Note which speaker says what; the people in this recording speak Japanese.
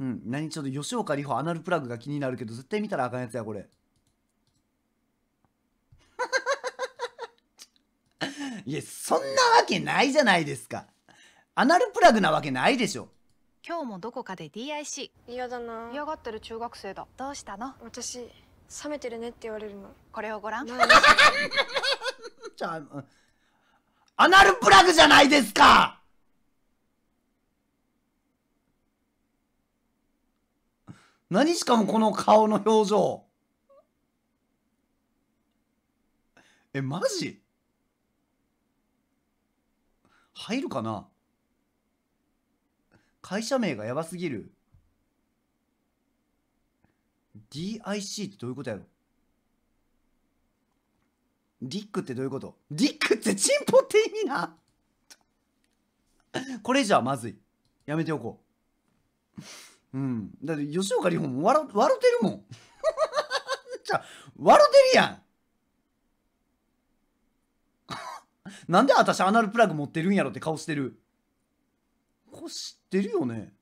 Speaker 1: うん、何ちょっと吉岡里帆アナルプラグが気になるけど絶対見たらあかんやつやこれ
Speaker 2: いやそんなわけないじゃないですかアナルプラグなわけないでしょ
Speaker 3: 今日もどこかで DIC 嫌だな嫌がってる中学生だどうしたの私冷めてるねって言われるのこれをご覧 じゃあアナ
Speaker 2: ルプラグじゃないですか
Speaker 1: 何しかもこの顔の表情えマジ入るかな会社名がやばすぎる DIC ってどういうことやろディックってどういうことディックってチンポって意味なこれじゃまずいやめておこううん、だって吉岡里帆も笑ってるもん じゃ笑ってるやん なんで私アナルプラグ持ってるんやろって顔してるこれ知ってるよね